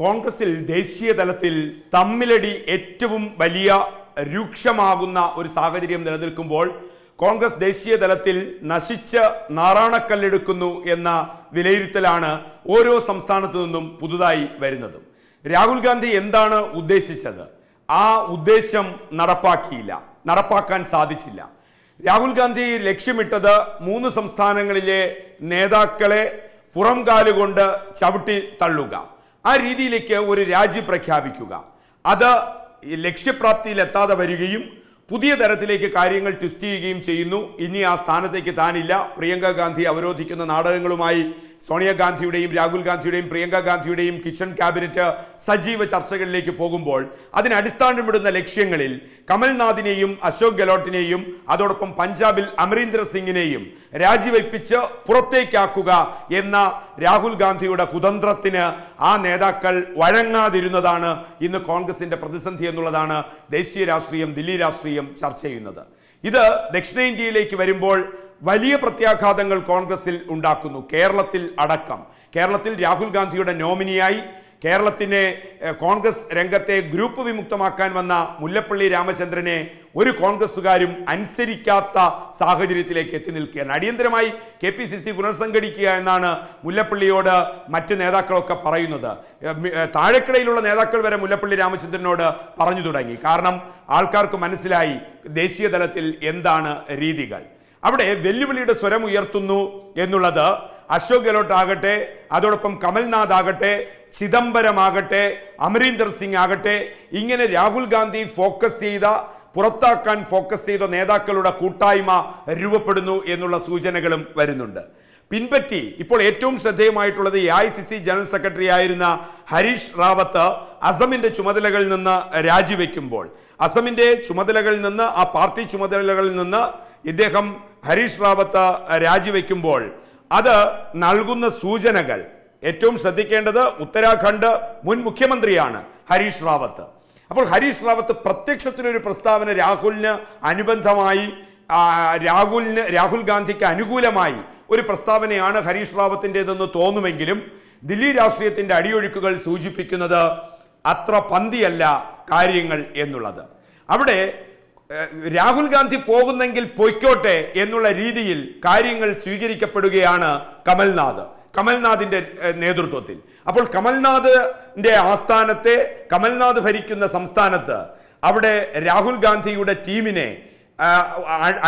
കോൺഗ്രസിൽ ദേശീയ തലത്തിൽ തമ്മിലടി ഏറ്റവും വലിയ രൂക്ഷമാകുന്ന ഒരു സാഹചര്യം നിലനിൽക്കുമ്പോൾ കോൺഗ്രസ് ദേശീയ തലത്തിൽ നശിച്ച് നാറാണക്കല്ലെടുക്കുന്നു എന്ന വിലയിരുത്തലാണ് ഓരോ സംസ്ഥാനത്തു നിന്നും പുതുതായി വരുന്നത് രാഹുൽ ഗാന്ധി എന്താണ് ഉദ്ദേശിച്ചത് ആ ഉദ്ദേശം നടപ്പാക്കിയില്ല നടപ്പാക്കാൻ സാധിച്ചില്ല രാഹുൽ ഗാന്ധി ലക്ഷ്യമിട്ടത് മൂന്ന് സംസ്ഥാനങ്ങളിലെ നേതാക്കളെ പുറംകാലുകൊണ്ട് ചവിട്ടി തള്ളുക ആ രീതിയിലേക്ക് ഒരു രാജി പ്രഖ്യാപിക്കുക അത് ലക്ഷ്യപ്രാപ്തിയിൽ എത്താതെ വരികയും പുതിയ തരത്തിലേക്ക് കാര്യങ്ങൾ ട്വിസ്റ്റ് ചെയ്യുകയും ചെയ്യുന്നു ഇനി ആ സ്ഥാനത്തേക്ക് താനില്ല പ്രിയങ്ക ഗാന്ധി അവരോധിക്കുന്ന നാടകങ്ങളുമായി സോണിയാഗാന്ധിയുടെയും രാഹുൽ ഗാന്ധിയുടെയും പ്രിയങ്ക ഗാന്ധിയുടെയും കിച്ചൺ ക്യാബിനറ്റ് സജീവ ചർച്ചകളിലേക്ക് പോകുമ്പോൾ അതിന് ലക്ഷ്യങ്ങളിൽ കമൽനാഥിനെയും അശോക് ഗെലോട്ടിനെയും അതോടൊപ്പം പഞ്ചാബിൽ അമരീന്ദർ സിംഗിനെയും രാജിവയ്പ്പിച്ച് പുറത്തേക്കാക്കുക എന്ന രാഹുൽ ഗാന്ധിയുടെ കുതന്ത്രത്തിന് ആ നേതാക്കൾ വഴങ്ങാതിരുന്നതാണ് ഇന്ന് കോൺഗ്രസിന്റെ പ്രതിസന്ധി എന്നുള്ളതാണ് ദേശീയ രാഷ്ട്രീയം ദില്ലി രാഷ്ട്രീയം ചർച്ച ചെയ്യുന്നത് ഇത് ദക്ഷിണേന്ത്യയിലേക്ക് വരുമ്പോൾ വലിയ പ്രത്യാഘാതങ്ങൾ കോൺഗ്രസിൽ ഉണ്ടാക്കുന്നു കേരളത്തിൽ അടക്കം കേരളത്തിൽ രാഹുൽ ഗാന്ധിയുടെ നോമിനിയായി കേരളത്തിൻ്റെ കോൺഗ്രസ് രംഗത്തെ ഗ്രൂപ്പ് വിമുക്തമാക്കാൻ വന്ന മുല്ലപ്പള്ളി രാമചന്ദ്രനെ ഒരു കോൺഗ്രസ്സുകാരും അനുസരിക്കാത്ത സാഹചര്യത്തിലേക്ക് എത്തി നിൽക്കുകയാണ് അടിയന്തരമായി കെ പി സി സി പുനഃസംഘടിക്കുക എന്നാണ് മുല്ലപ്പള്ളിയോട് മറ്റ് നേതാക്കളൊക്കെ പറയുന്നത് താഴെക്കിടയിലുള്ള നേതാക്കൾ വരെ മുല്ലപ്പള്ളി രാമചന്ദ്രനോട് പറഞ്ഞു തുടങ്ങി കാരണം ആൾക്കാർക്ക് മനസ്സിലായി ദേശീയ തലത്തിൽ എന്താണ് രീതികൾ അവിടെ വെല്ലുവിളിയുടെ സ്വരം ഉയർത്തുന്നു എന്നുള്ളത് അശോക് ഗെഹ്ലോട്ട് ആകട്ടെ അതോടൊപ്പം കമൽനാഥ് ആകട്ടെ ചിദംബരം ആകട്ടെ അമരീന്ദർ സിംഗ് ആകട്ടെ ഇങ്ങനെ രാഹുൽ ഗാന്ധി ഫോക്കസ് ചെയ്ത പുറത്താക്കാൻ ഫോക്കസ് ചെയ്ത നേതാക്കളുടെ കൂട്ടായ്മ രൂപപ്പെടുന്നു എന്നുള്ള സൂചനകളും വരുന്നുണ്ട് പിൻപറ്റി ഇപ്പോൾ ഏറ്റവും ശ്രദ്ധേയമായിട്ടുള്ളത് A I C C general secretary ആയിരുന്ന ഹരീഷ് റാവത്ത് അസമിന്റെ ചുമതലകളിൽ നിന്ന് രാജിവെക്കുമ്പോൾ അസമിന്റെ ചുമതലകളിൽ നിന്ന് ആ പാർട്ടി ചുമതലകളിൽ നിന്ന് ഇദ്ദേഹം ഹരീഷ് റാവത്ത് രാജിവെക്കുമ്പോൾ അത് നൽകുന്ന സൂചനകൾ ഏറ്റവും ശ്രദ്ധിക്കേണ്ടത് ഉത്തരാഖണ്ഡ് മുൻ മുഖ്യമന്ത്രിയാണ് ഹരീഷ് റാവത്ത് അപ്പോൾ ഹരീഷ് റാവത്ത് പ്രത്യക്ഷത്തിനൊരു പ്രസ്താവന രാഹുലിന് അനുബന്ധമായി രാഹുലിന് രാഹുൽ ഗാന്ധിക്ക് അനുകൂലമായി ഒരു പ്രസ്താവനയാണ് ഹരീഷ് റാവത്തിൻ്റെതെന്ന് തോന്നുമെങ്കിലും ദില്ലി രാഷ്ട്രീയത്തിൻ്റെ അടിയൊഴുക്കുകൾ സൂചിപ്പിക്കുന്നത് അത്ര പന്തിയല്ല കാര്യങ്ങൾ എന്നുള്ളത് അവിടെ രാഹുൽ ഗാന്ധി പോകുന്നെങ്കിൽ പൊയ്ക്കോട്ടെ എന്നുള്ള രീതിയിൽ കാര്യങ്ങൾ സ്വീകരിക്കപ്പെടുകയാണ് കമൽനാഥ് കമൽനാഥിൻ്റെ നേതൃത്വത്തിൽ അപ്പോൾ കമൽനാഥിൻ്റെ ആസ്ഥാനത്തെ കമൽനാഥ് ഭരിക്കുന്ന സംസ്ഥാനത്ത് അവിടെ രാഹുൽ ഗാന്ധിയുടെ ടീമിനെ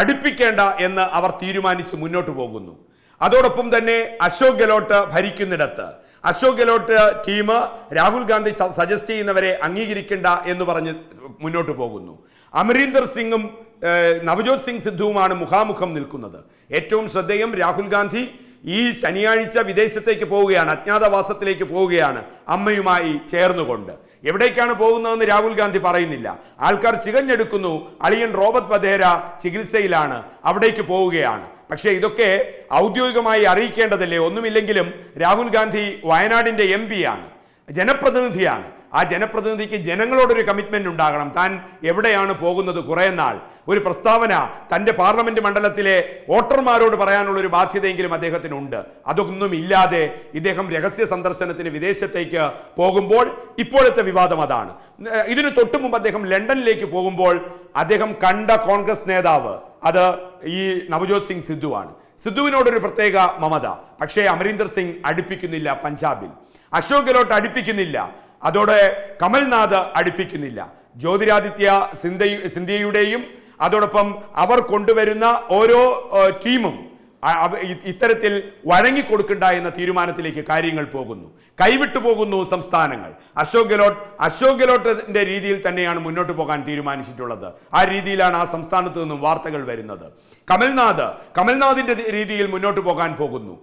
അടുപ്പിക്കേണ്ട എന്ന് അവർ തീരുമാനിച്ച് മുന്നോട്ട് പോകുന്നു അതോടൊപ്പം തന്നെ അശോക് ഗെലോട്ട് ഭരിക്കുന്നിടത്ത് അശോക് ഗെലോട്ട് ടീം രാഹുൽ ഗാന്ധി സജസ്റ്റ് ചെയ്യുന്നവരെ അംഗീകരിക്കേണ്ട എന്ന് പറഞ്ഞ് മുന്നോട്ട് പോകുന്നു അമരീന്ദർ സിംഗും നവജോത് സിംഗ് സിദ്ധുവുമാണ് മുഖാമുഖം നിൽക്കുന്നത് ഏറ്റവും ശ്രദ്ധേയം രാഹുൽ ഗാന്ധി ഈ ശനിയാഴ്ച വിദേശത്തേക്ക് പോവുകയാണ് അജ്ഞാതവാസത്തിലേക്ക് പോവുകയാണ് അമ്മയുമായി ചേർന്നുകൊണ്ട് എവിടേക്കാണ് പോകുന്നതെന്ന് രാഹുൽ ഗാന്ധി പറയുന്നില്ല ആൾക്കാർ ചികഞ്ഞെടുക്കുന്നു അളിയൻ റോബർട്ട് വധേര ചികിത്സയിലാണ് അവിടേക്ക് പോവുകയാണ് പക്ഷേ ഇതൊക്കെ ഔദ്യോഗികമായി അറിയിക്കേണ്ടതല്ലേ ഒന്നുമില്ലെങ്കിലും രാഹുൽ ഗാന്ധി വയനാടിൻ്റെ എം ആണ് ജനപ്രതിനിധിയാണ് ആ ജനപ്രതിനിധിക്ക് ജനങ്ങളോടൊരു കമ്മിറ്റ്മെന്റ് ഉണ്ടാകണം താൻ എവിടെയാണ് പോകുന്നത് കുറേ നാൾ ഒരു പ്രസ്താവന തൻ്റെ പാർലമെന്റ് മണ്ഡലത്തിലെ വോട്ടർമാരോട് പറയാനുള്ള ഒരു ബാധ്യതയെങ്കിലും അദ്ദേഹത്തിനുണ്ട് അതൊന്നും ഇല്ലാതെ ഇദ്ദേഹം രഹസ്യ സന്ദർശനത്തിന് വിദേശത്തേക്ക് പോകുമ്പോൾ ഇപ്പോഴത്തെ വിവാദം അതാണ് ഇതിനു തൊട്ടു മുമ്പ് അദ്ദേഹം ലണ്ടനിലേക്ക് പോകുമ്പോൾ അദ്ദേഹം കണ്ട കോൺഗ്രസ് നേതാവ് അത് ഈ നവജോത് സിംഗ് സിദ്ധുവാണ് സിദ്ധുവിനോടൊരു പ്രത്യേക മമത പക്ഷേ അമരീന്ദർ സിംഗ് അടുപ്പിക്കുന്നില്ല പഞ്ചാബിൽ അശോക് ഗെഹ്ലോട്ട് അടുപ്പിക്കുന്നില്ല അതോടെ കമൽനാഥ് അടുപ്പിക്കുന്നില്ല ജ്യോതിരാദിത്യ സിന്ധ സിന്ധ്യയുടെയും അതോടൊപ്പം അവർ കൊണ്ടുവരുന്ന ഓരോ ടീമും ഇത്തരത്തിൽ വഴങ്ങിക്കൊടുക്കണ്ട എന്ന തീരുമാനത്തിലേക്ക് കാര്യങ്ങൾ പോകുന്നു കൈവിട്ടു പോകുന്നു സംസ്ഥാനങ്ങൾ അശോക് ഗെലോട്ട് അശോക് ഗെലോട്ടിന്റെ രീതിയിൽ തന്നെയാണ് മുന്നോട്ട് പോകാൻ തീരുമാനിച്ചിട്ടുള്ളത് ആ രീതിയിലാണ് ആ സംസ്ഥാനത്ത് നിന്നും വാർത്തകൾ വരുന്നത് കമൽനാഥ് കമൽനാഥിന്റെ രീതിയിൽ മുന്നോട്ട് പോകാൻ പോകുന്നു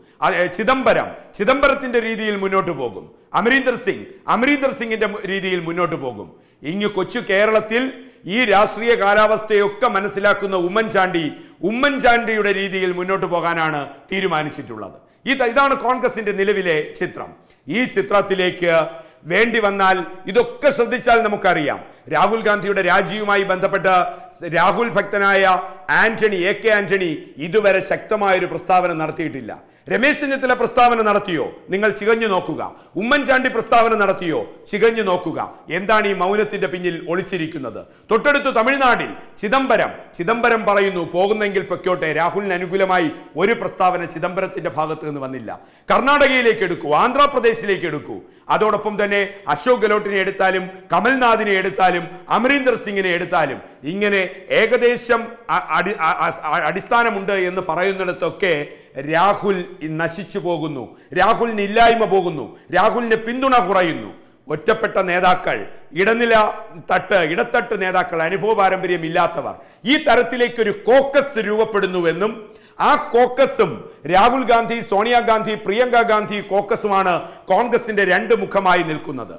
ചിദംബരം ചിദംബരത്തിന്റെ രീതിയിൽ മുന്നോട്ട് പോകും അമരീന്ദർ സിംഗ് അമരീന്ദർ സിംഗിന്റെ രീതിയിൽ മുന്നോട്ട് പോകും ഇങ്ങ് കൊച്ചു കേരളത്തിൽ ഈ രാഷ്ട്രീയ കാലാവസ്ഥയൊക്കെ മനസ്സിലാക്കുന്ന ഉമ്മൻചാണ്ടി ഉമ്മൻചാണ്ടിയുടെ രീതിയിൽ മുന്നോട്ട് പോകാനാണ് തീരുമാനിച്ചിട്ടുള്ളത് ഇത് ഇതാണ് കോൺഗ്രസിന്റെ നിലവിലെ ചിത്രം ഈ ചിത്രത്തിലേക്ക് വേണ്ടി വന്നാൽ ഇതൊക്കെ ശ്രദ്ധിച്ചാൽ നമുക്കറിയാം രാഹുൽ ഗാന്ധിയുടെ രാജിയുമായി ബന്ധപ്പെട്ട് രാഹുൽ ഭക്തനായ ആന്റണി എ കെ ആന്റണി ഇതുവരെ ശക്തമായൊരു പ്രസ്താവന നടത്തിയിട്ടില്ല രമേശ് ചെന്നിത്തല പ്രസ്താവന നടത്തിയോ നിങ്ങൾ ചികഞ്ഞു നോക്കുക ഉമ്മൻചാണ്ടി പ്രസ്താവന നടത്തിയോ ചികഞ്ഞു നോക്കുക എന്താണ് ഈ മൗനത്തിന്റെ പിന്നിൽ ഒളിച്ചിരിക്കുന്നത് തൊട്ടടുത്ത് തമിഴ്നാടിൽ ചിദംബരം ചിദംബരം പറയുന്നു പോകുന്നെങ്കിൽ പൊക്കോട്ടെ രാഹുലിന് അനുകൂലമായി ഒരു പ്രസ്താവന ചിദംബരത്തിന്റെ ഭാഗത്ത് നിന്ന് വന്നില്ല കർണാടകയിലേക്ക് എടുക്കൂ ആന്ധ്രാപ്രദേശിലേക്ക് എടുക്കൂ അതോടൊപ്പം തന്നെ അശോക് ഗെലോട്ടിനെ എടുത്താലും കമൽനാഥിനെ എടുത്താലും അമരീന്ദർ സിംഗിനെ എടുത്താലും ഇങ്ങനെ ഏകദേശം അടിസ്ഥാനമുണ്ട് എന്ന് പറയുന്നിടത്തൊക്കെ രാഹുൽ നശിച്ചു പോകുന്നു രാഹുലിന് ഇല്ലായ്മ പോകുന്നു രാഹുലിന് പിന്തുണ കുറയുന്നു ഒറ്റപ്പെട്ട നേതാക്കൾ ഇടനില തട്ട് ഇടത്തട്ട് നേതാക്കൾ അനുഭവ പാരമ്പര്യം ഇല്ലാത്തവർ ഈ തരത്തിലേക്ക് ഒരു കോക്കസ് രൂപപ്പെടുന്നുവെന്നും ആ കോക്കസും രാഹുൽ ഗാന്ധി സോണിയാഗാന്ധി പ്രിയങ്ക ഗാന്ധി കോക്കസുമാണ് കോൺഗ്രസിന്റെ രണ്ട് മുഖമായി നിൽക്കുന്നത്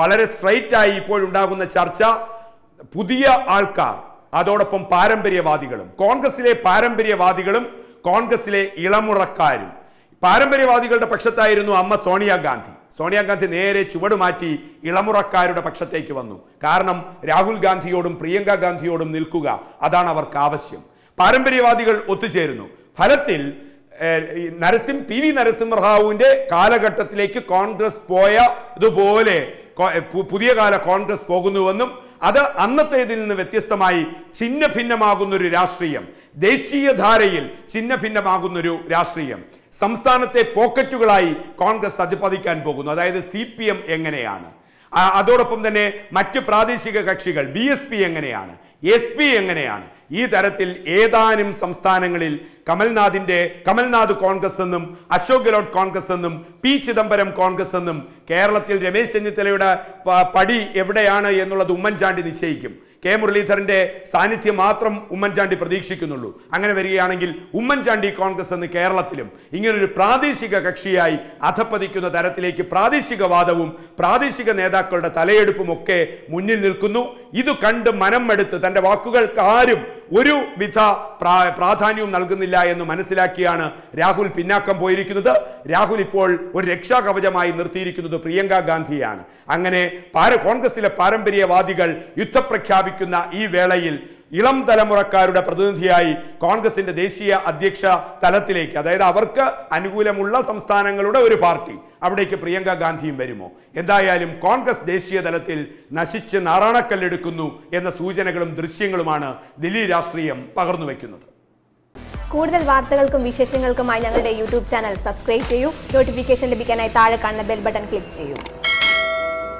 വളരെ സ്ട്രൈറ്റായി ഇപ്പോഴുണ്ടാകുന്ന ചർച്ച പുതിയ ആൾക്കാർ അതോടൊപ്പം പാരമ്പര്യവാദികളും കോൺഗ്രസിലെ പാരമ്പര്യവാദികളും കോൺഗ്രസിലെ ഇളമുറക്കാരും പാരമ്പര്യവാദികളുടെ പക്ഷത്തായിരുന്നു അമ്മ സോണിയാഗാന്ധി സോണിയാഗാന്ധി നേരെ ചുവട് മാറ്റി ഇളമുറക്കാരുടെ പക്ഷത്തേക്ക് വന്നു കാരണം രാഹുൽ ഗാന്ധിയോടും പ്രിയങ്ക ഗാന്ധിയോടും നിൽക്കുക അതാണ് അവർക്ക് ആവശ്യം പാരമ്പര്യവാദികൾ ഒത്തുചേരുന്നു ഫലത്തിൽ നരസിം പി വി നരസിംഹറാവുവിന്റെ കാലഘട്ടത്തിലേക്ക് കോൺഗ്രസ് പോയ ഇതുപോലെ പുതിയ കാല കോൺഗ്രസ് പോകുന്നുവെന്നും അത് അന്നത്തേതിൽ നിന്ന് വ്യത്യസ്തമായി ചിഹ്ന ഭിന്നമാകുന്നൊരു രാഷ്ട്രീയം ദേശീയധാരയിൽ ചിഹ്ന ഭിന്നമാകുന്നൊരു രാഷ്ട്രീയം സംസ്ഥാനത്തെ പോക്കറ്റുകളായി കോൺഗ്രസ് അതിപ്പതിക്കാൻ പോകുന്നു അതായത് സി പി എം എങ്ങനെയാണ് അതോടൊപ്പം തന്നെ മറ്റ് പ്രാദേശിക കക്ഷികൾ ബി എസ് പി എങ്ങനെയാണ് എസ് പി എങ്ങനെയാണ് ഈ തരത്തിൽ ഏതാനും സംസ്ഥാനങ്ങളിൽ കമൽനാഥിൻ്റെ കമൽനാഥ് കോൺഗ്രസ് എന്നും അശോക് ഗെഹ്ലോട്ട് കോൺഗ്രസ് എന്നും പി ചിദംബരം കോൺഗ്രസ് എന്നും കേരളത്തിൽ രമേശ് ചെന്നിത്തലയുടെ പടി എവിടെയാണ് എന്നുള്ളത് ഉമ്മൻചാണ്ടി നിശ്ചയിക്കും കെ മുരളീധരന്റെ സാന്നിധ്യം മാത്രം ഉമ്മൻചാണ്ടി പ്രതീക്ഷിക്കുന്നുള്ളൂ അങ്ങനെ വരികയാണെങ്കിൽ ഉമ്മൻചാണ്ടി കോൺഗ്രസ് എന്ന് കേരളത്തിലും ഇങ്ങനൊരു പ്രാദേശിക കക്ഷിയായി അധപ്പതിക്കുന്ന തരത്തിലേക്ക് പ്രാദേശിക വാദവും പ്രാദേശിക നേതാക്കളുടെ തലയെടുപ്പും ഒക്കെ മുന്നിൽ നിൽക്കുന്നു ഇത് കണ്ട് മനം എടുത്ത് തൻ്റെ വാക്കുകൾക്ക് ആരും ഒരു വിധ പ്രാധാന്യവും നൽകുന്നില്ല എന്ന് മനസ്സിലാക്കിയാണ് രാഹുൽ പിന്നാക്കം പോയിരിക്കുന്നത് രാഹുൽ ഇപ്പോൾ ഒരു രക്ഷാകവചമായി നിർത്തിയിരിക്കുന്നത് പ്രിയങ്ക ഗാന്ധിയാണ് അങ്ങനെ പാര കോൺഗ്രസിലെ പാരമ്പര്യവാദികൾ യുദ്ധപ്രഖ്യാപിക്കുന്ന ഈ വേളയിൽ ഇളം തലമുറക്കാരുടെ പ്രതിനിധിയായി കോൺഗ്രസിന്റെ ദേശീയ അധ്യക്ഷ തലത്തിലേക്ക് അതായത് അവർക്ക് അനുകൂലമുള്ള സംസ്ഥാനങ്ങളുടെ ഒരു പാർട്ടി അവിടേക്ക് പ്രിയങ്ക ഗാന്ധിയും വരുമോ എന്തായാലും കോൺഗ്രസ് ദേശീയ തലത്തിൽ നശിച്ച് നാറാണക്കല്ലെടുക്കുന്നു എന്ന സൂചനകളും ദൃശ്യങ്ങളുമാണ് ദില്ലി രാഷ്ട്രീയം പകർന്നു വയ്ക്കുന്നത് കൂടുതൽ വാർത്തകൾക്കും വിശേഷങ്ങൾക്കുമായി ഞങ്ങളുടെ യൂട്യൂബ് ചാനൽ സബ്സ്ക്രൈബ് ചെയ്യൂ നോട്ടിഫിക്കേഷൻ ലഭിക്കാനായി താഴെ കാണുന്ന ബെൽ ബട്ടൺ ക്ലിക്ക് ചെയ്യൂ